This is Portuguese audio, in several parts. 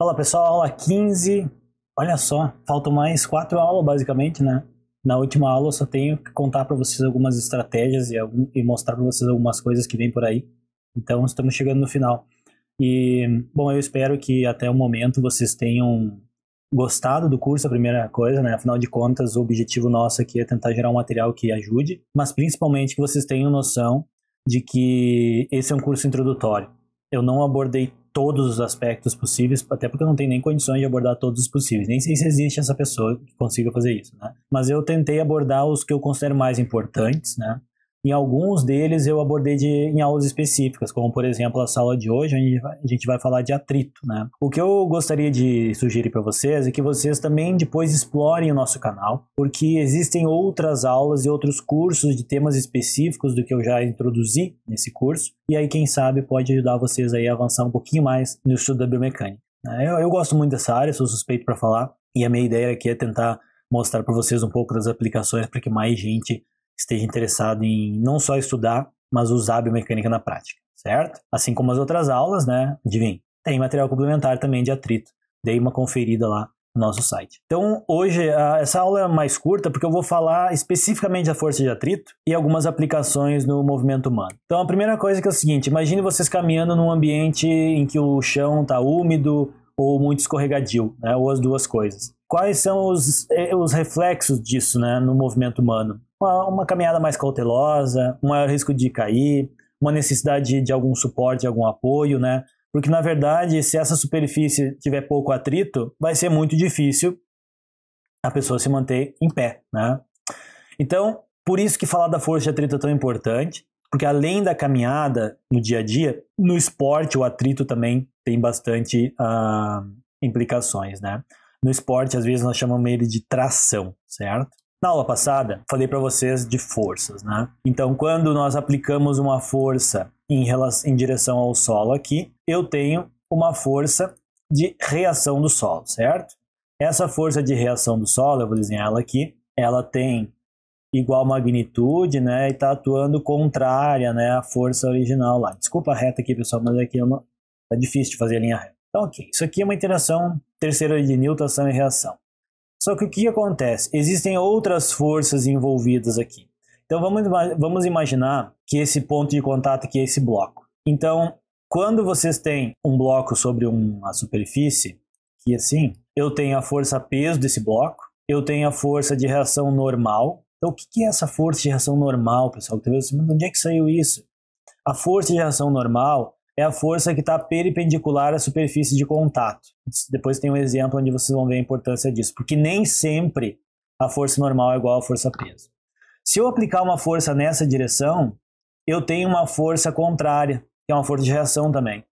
Olá pessoal, aula 15. Olha só, faltam mais quatro aulas basicamente, né? Na última aula eu só tenho que contar para vocês algumas estratégias e, algum, e mostrar para vocês algumas coisas que vem por aí. Então estamos chegando no final. E, bom, eu espero que até o momento vocês tenham gostado do curso, a primeira coisa, né? Afinal de contas, o objetivo nosso aqui é tentar gerar um material que ajude, mas principalmente que vocês tenham noção de que esse é um curso introdutório. Eu não abordei todos os aspectos possíveis, até porque eu não tenho nem condições de abordar todos os possíveis. Nem sei se existe essa pessoa que consiga fazer isso, né? Mas eu tentei abordar os que eu considero mais importantes, né? Em alguns deles eu abordei de, em aulas específicas, como por exemplo a sala de hoje, onde a gente vai falar de atrito. Né? O que eu gostaria de sugerir para vocês é que vocês também depois explorem o nosso canal, porque existem outras aulas e outros cursos de temas específicos do que eu já introduzi nesse curso, e aí quem sabe pode ajudar vocês aí a avançar um pouquinho mais no estudo da biomecânica. Né? Eu, eu gosto muito dessa área, sou suspeito para falar, e a minha ideia aqui é tentar mostrar para vocês um pouco das aplicações para que mais gente esteja interessado em não só estudar, mas usar a biomecânica na prática, certo? Assim como as outras aulas, né? Adivinha, tem material complementar também de atrito. Dei uma conferida lá no nosso site. Então, hoje, a, essa aula é mais curta porque eu vou falar especificamente da força de atrito e algumas aplicações no movimento humano. Então, a primeira coisa que é o seguinte, imagine vocês caminhando num ambiente em que o chão está úmido ou muito escorregadio, né? ou as duas coisas. Quais são os, eh, os reflexos disso né? no movimento humano? uma, uma caminhada mais cautelosa, um maior risco de cair, uma necessidade de algum suporte, algum apoio, né? Porque, na verdade, se essa superfície tiver pouco atrito, vai ser muito difícil a pessoa se manter em pé, né? Então, por isso que falar da força de atrito é tão importante, porque além da caminhada no dia a dia, no esporte o atrito também tem bastante ah, implicações, né? No esporte, às vezes, nós chamamos ele de tração, certo? Na aula passada, falei para vocês de forças, né? Então, quando nós aplicamos uma força em, relação, em direção ao solo aqui, eu tenho uma força de reação do solo, certo? Essa força de reação do solo, eu vou desenhar ela aqui, ela tem igual magnitude, né? E está atuando contrária, né? A força original lá. Desculpa a reta aqui, pessoal, mas aqui é uma... tá difícil de fazer a linha reta. Então, ok. Isso aqui é uma interação terceira de Newton, ação e reação. Só que o que acontece? Existem outras forças envolvidas aqui. Então vamos, vamos imaginar que esse ponto de contato aqui é esse bloco. Então, quando vocês têm um bloco sobre uma superfície, que assim, eu tenho a força peso desse bloco, eu tenho a força de reação normal. Então, o que é essa força de reação normal, pessoal? Talvez tá onde é que saiu isso? A força de reação normal é a força que está perpendicular à superfície de contato. Depois tem um exemplo onde vocês vão ver a importância disso, porque nem sempre a força normal é igual à força peso. Se eu aplicar uma força nessa direção, eu tenho uma força contrária, que é uma força de reação também.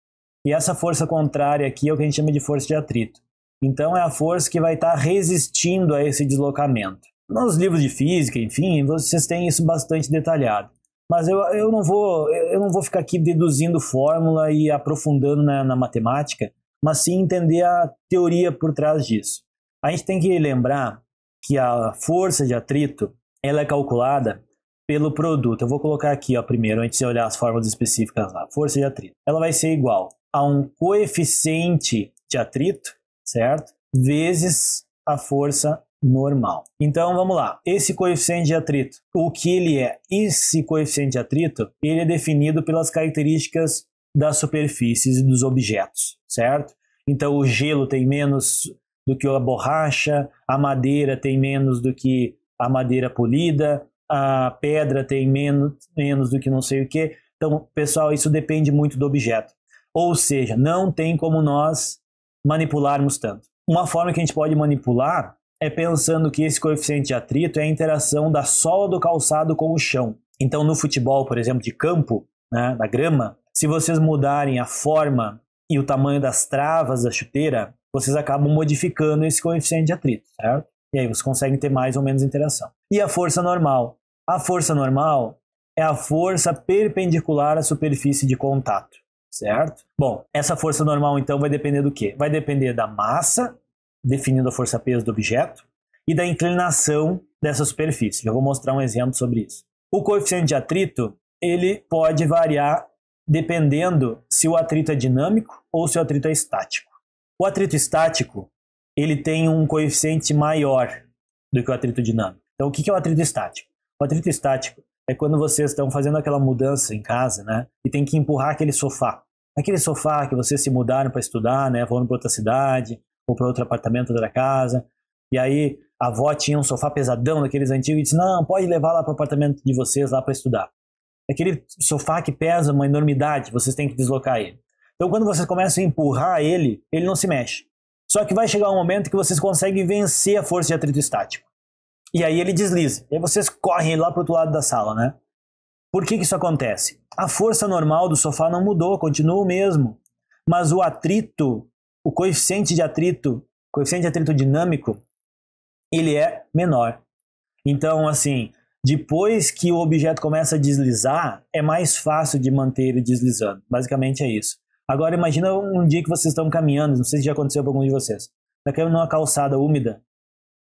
E essa força contrária aqui é o que a gente chama de força de atrito. Então é a força que vai estar tá resistindo a esse deslocamento. Nos livros de física, enfim, vocês têm isso bastante detalhado. Mas eu, eu, não vou, eu não vou ficar aqui deduzindo fórmula e aprofundando na, na matemática, mas sim entender a teoria por trás disso. A gente tem que lembrar que a força de atrito ela é calculada pelo produto. Eu vou colocar aqui, ó, primeiro, antes de olhar as fórmulas específicas lá, força de atrito. Ela vai ser igual a um coeficiente de atrito, certo? Vezes a força normal. Então vamos lá. Esse coeficiente de atrito, o que ele é? Esse coeficiente de atrito, ele é definido pelas características das superfícies e dos objetos, certo? Então o gelo tem menos do que a borracha, a madeira tem menos do que a madeira polida, a pedra tem menos, menos do que não sei o que. Então, pessoal, isso depende muito do objeto. Ou seja, não tem como nós manipularmos tanto. Uma forma que a gente pode manipular é pensando que esse coeficiente de atrito é a interação da sola do calçado com o chão. Então, no futebol, por exemplo, de campo, né, na grama, se vocês mudarem a forma e o tamanho das travas da chuteira, vocês acabam modificando esse coeficiente de atrito, certo? E aí vocês conseguem ter mais ou menos interação. E a força normal? A força normal é a força perpendicular à superfície de contato, certo? Bom, essa força normal então vai depender do quê? Vai depender da massa definindo a força-peso do objeto e da inclinação dessa superfície. Eu vou mostrar um exemplo sobre isso. O coeficiente de atrito ele pode variar dependendo se o atrito é dinâmico ou se o atrito é estático. O atrito estático ele tem um coeficiente maior do que o atrito dinâmico. Então, o que é o atrito estático? O atrito estático é quando vocês estão fazendo aquela mudança em casa, né? E tem que empurrar aquele sofá. Aquele sofá que vocês se mudaram para estudar, né? Foram para outra cidade, ou para outro apartamento da casa. E aí a avó tinha um sofá pesadão daqueles antigos e disse: Não, pode levar lá para o apartamento de vocês lá para estudar. É aquele sofá que pesa uma enormidade, vocês têm que deslocar ele. Então, quando vocês começam a empurrar ele, ele não se mexe. Só que vai chegar um momento que vocês conseguem vencer a força de atrito estático. E aí ele desliza. E aí vocês correm lá para o outro lado da sala, né? Por que, que isso acontece? A força normal do sofá não mudou, continua o mesmo. Mas o atrito o coeficiente de atrito, coeficiente de atrito dinâmico, ele é menor. Então, assim, depois que o objeto começa a deslizar, é mais fácil de manter ele deslizando. Basicamente é isso. Agora imagina um dia que vocês estão caminhando, não sei se já aconteceu para algum de vocês. Está caminhando numa calçada úmida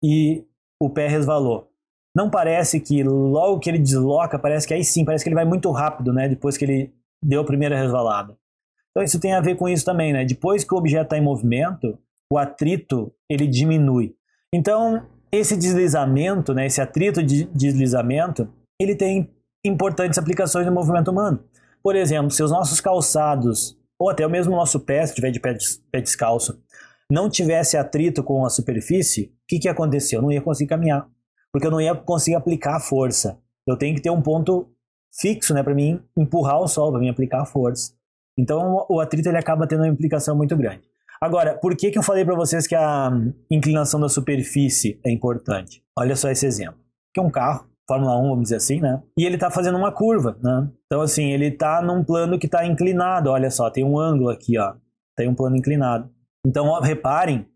e o pé resvalou. Não parece que logo que ele desloca, parece que aí sim, parece que ele vai muito rápido, né? Depois que ele deu a primeira resvalada. Então isso tem a ver com isso também, né? Depois que o objeto está em movimento, o atrito ele diminui. Então esse deslizamento, né, esse atrito de deslizamento, ele tem importantes aplicações no movimento humano. Por exemplo, se os nossos calçados ou até mesmo o nosso pé, se tiver de pé, descalço, não tivesse atrito com a superfície, o que, que aconteceu? Eu não ia conseguir caminhar, porque eu não ia conseguir aplicar a força. Eu tenho que ter um ponto fixo né, para mim empurrar o sol, para mim aplicar a força. Então o atrito ele acaba tendo uma implicação muito grande. Agora, por que, que eu falei para vocês que a hum, inclinação da superfície é importante? Olha só esse exemplo. Que é um carro, Fórmula 1, vamos dizer assim, né? E ele está fazendo uma curva, né? Então, assim, ele está num plano que está inclinado. Olha só, tem um ângulo aqui, ó. Tem um plano inclinado. Então, ó, reparem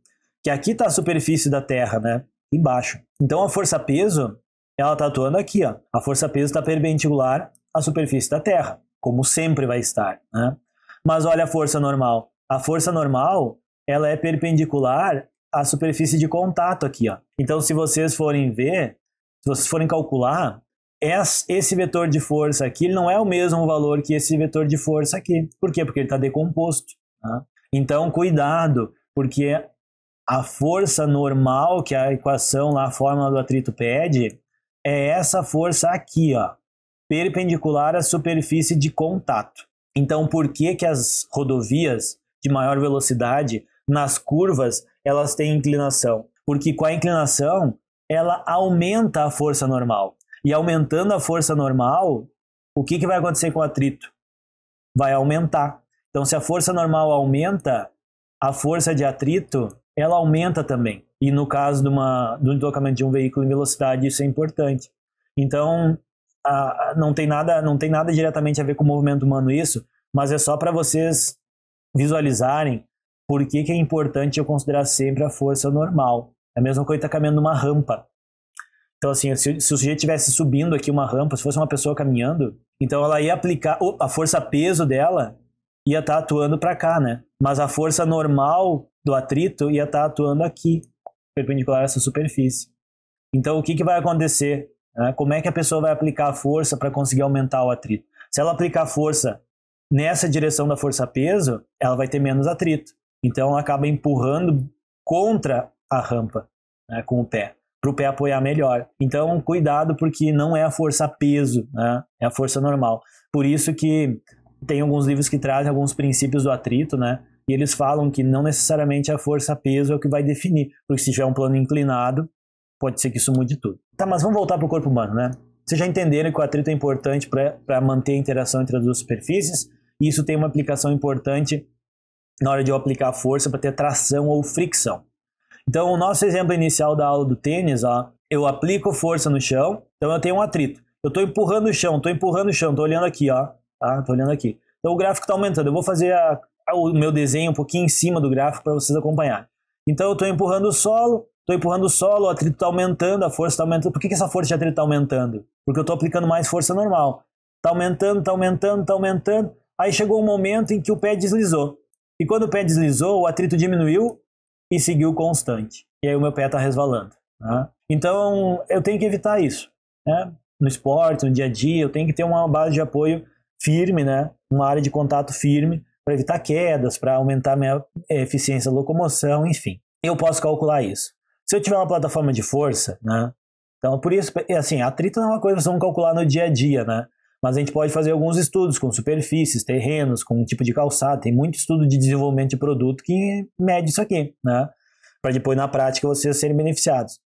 que aqui está a superfície da Terra, né? Embaixo. Então, a força peso, ela está atuando aqui, ó. A força peso está perpendicular à superfície da Terra, como sempre vai estar, né? Mas olha a força normal. A força normal, ela é perpendicular à superfície de contato aqui, ó. Então, se vocês forem ver, se vocês forem calcular, esse vetor de força aqui não é o mesmo valor que esse vetor de força aqui. Por quê? Porque ele está decomposto. Tá? Então, cuidado, porque a força normal que a equação lá, a fórmula do atrito pede, é essa força aqui, ó, perpendicular à superfície de contato. Então, por que, que as rodovias de maior velocidade, nas curvas, elas têm inclinação? Porque com a inclinação, ela aumenta a força normal. E aumentando a força normal, o que, que vai acontecer com o atrito? Vai aumentar. Então, se a força normal aumenta, a força de atrito ela aumenta também. E no caso de uma, do deslocamento de um veículo em velocidade, isso é importante. Então, não tem nada, não tem nada diretamente a ver com o movimento humano isso, mas é só para vocês visualizarem por que, que é importante eu considerar sempre a força normal. É a mesma coisa estar tá caminhando numa rampa. Então, assim, se, se o sujeito estivesse subindo aqui uma rampa, se fosse uma pessoa caminhando, então ela ia aplicar a força peso dela ia estar tá atuando para cá, né? Mas a força normal do atrito ia estar tá atuando aqui, perpendicular a essa superfície. Então, o que, que vai acontecer? Né? Como é que a pessoa vai aplicar a força para conseguir aumentar o atrito? Se ela aplicar força nessa direção da força-peso, ela vai ter menos atrito. Então ela acaba empurrando contra a rampa né? com o pé, para o pé apoiar melhor. Então cuidado porque não é a força-peso, né? é a força normal. Por isso que tem alguns livros que trazem alguns princípios do atrito, né? E eles falam que não necessariamente a força peso é o que vai definir, porque se tiver um plano inclinado, pode ser que isso mude tudo. Tá, mas vamos voltar para o corpo humano, né? Vocês já entenderam que o atrito é importante para manter a interação entre as duas superfícies, e isso tem uma aplicação importante na hora de eu aplicar força para ter tração ou fricção. Então, o nosso exemplo inicial da aula do tênis, ó, eu aplico força no chão, então eu tenho um atrito. Eu estou empurrando o chão, estou empurrando o chão, estou olhando aqui, ó, ah, tá? estou olhando aqui. Então o gráfico está aumentando. Eu vou fazer a, a, o meu desenho um pouquinho em cima do gráfico para vocês acompanharem. Então eu estou empurrando o solo, Estou empurrando o solo, o atrito está aumentando, a força está aumentando. Por que, que essa força de atrito está aumentando? Porque eu estou aplicando mais força normal. Está aumentando, está aumentando, está aumentando. Aí chegou um momento em que o pé deslizou. E quando o pé deslizou, o atrito diminuiu e seguiu constante. E aí o meu pé está resvalando. Né? Então eu tenho que evitar isso. Né? No esporte, no dia a dia, eu tenho que ter uma base de apoio firme, né? uma área de contato firme para evitar quedas, para aumentar minha eh, eficiência locomoção, enfim. Eu posso calcular isso se eu tiver uma plataforma de força, né? Então, por isso, assim, atrito não é uma coisa que vocês vão calcular no dia a dia, né? Mas a gente pode fazer alguns estudos com superfícies, terrenos, com um tipo de calçado. Tem muito estudo de desenvolvimento de produto que mede isso aqui, né? Para depois, na prática, vocês serem beneficiados.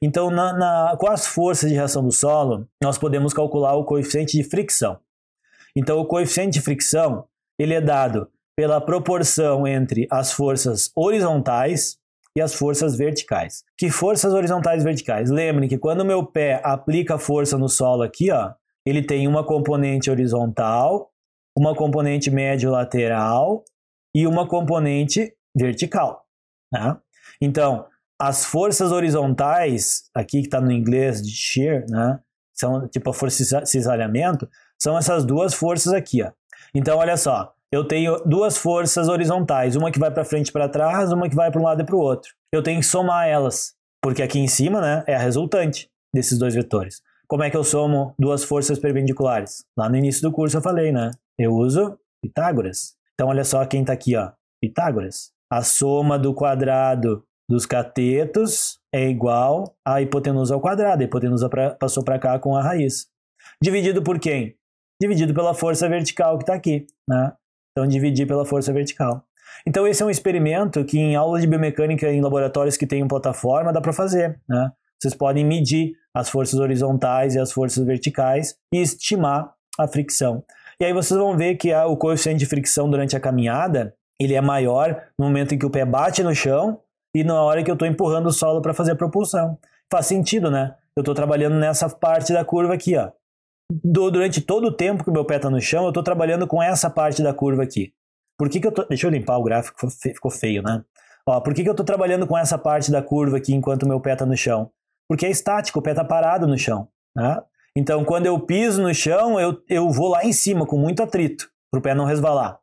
Então, na, na, com as forças de reação do solo, nós podemos calcular o coeficiente de fricção. Então, o coeficiente de fricção ele é dado pela proporção entre as forças horizontais e as forças verticais. Que forças horizontais e verticais? Lembrem que quando o meu pé aplica força no solo aqui, ó, ele tem uma componente horizontal, uma componente médio lateral e uma componente vertical. Né? Então, as forças horizontais, aqui que está no inglês de shear, né? são tipo a força de cisalhamento, são essas duas forças aqui. Ó. Então, olha só, eu tenho duas forças horizontais, uma que vai para frente e para trás, uma que vai para um lado e para o outro. Eu tenho que somar elas, porque aqui em cima né, é a resultante desses dois vetores. Como é que eu somo duas forças perpendiculares? Lá no início do curso eu falei, né? Eu uso Pitágoras. Então olha só quem está aqui, ó. Pitágoras. A soma do quadrado dos catetos é igual à hipotenusa ao quadrado. A hipotenusa pra, passou para cá com a raiz. Dividido por quem? Dividido pela força vertical que está aqui, né? Então, dividir pela força vertical. Então, esse é um experimento que em aula de biomecânica em laboratórios que têm plataforma dá para fazer. Né? Vocês podem medir as forças horizontais e as forças verticais e estimar a fricção. E aí vocês vão ver que o coeficiente de fricção durante a caminhada ele é maior no momento em que o pé bate no chão e na hora que eu estou empurrando o solo para fazer a propulsão. Faz sentido, né? Eu estou trabalhando nessa parte da curva aqui, ó do, durante todo o tempo que o meu pé está no chão, eu estou trabalhando com essa parte da curva aqui. Por que, que eu tô... Deixa eu limpar o gráfico, ficou feio, né? Ó, por que, que eu estou trabalhando com essa parte da curva aqui enquanto o meu pé está no chão? Porque é estático, o pé está parado no chão. Né? Então, quando eu piso no chão, eu, eu vou lá em cima com muito atrito, para o pé não resvalar.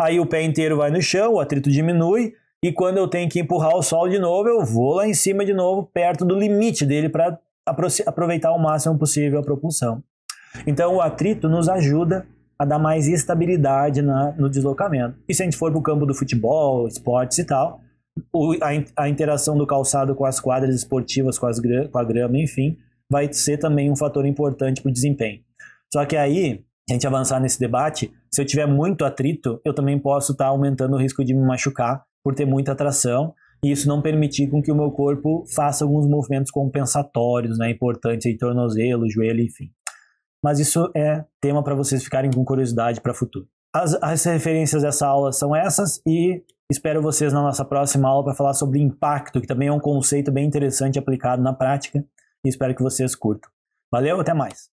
Aí o pé inteiro vai no chão, o atrito diminui, e quando eu tenho que empurrar o sol de novo, eu vou lá em cima de novo, perto do limite dele, para aproveitar o máximo possível a propulsão. Então o atrito nos ajuda a dar mais estabilidade na, no deslocamento. E se a gente for para o campo do futebol, esportes e tal, o, a, a, interação do calçado com as quadras esportivas, com, as, com a grama, enfim, vai ser também um fator importante para o desempenho. Só que aí, a gente avançar nesse debate, se eu tiver muito atrito, eu também posso estar tá aumentando o risco de me machucar por ter muita atração e isso não permitir com que o meu corpo faça alguns movimentos compensatórios, né, importantes, aí tornozelo, joelho, enfim mas isso é tema para vocês ficarem com curiosidade para o futuro. As, as referências dessa aula são essas e Espero vocês na nossa próxima aula para falar sobre impacto, que também é um conceito bem interessante aplicado na prática. E espero que vocês curtam. Valeu, até mais!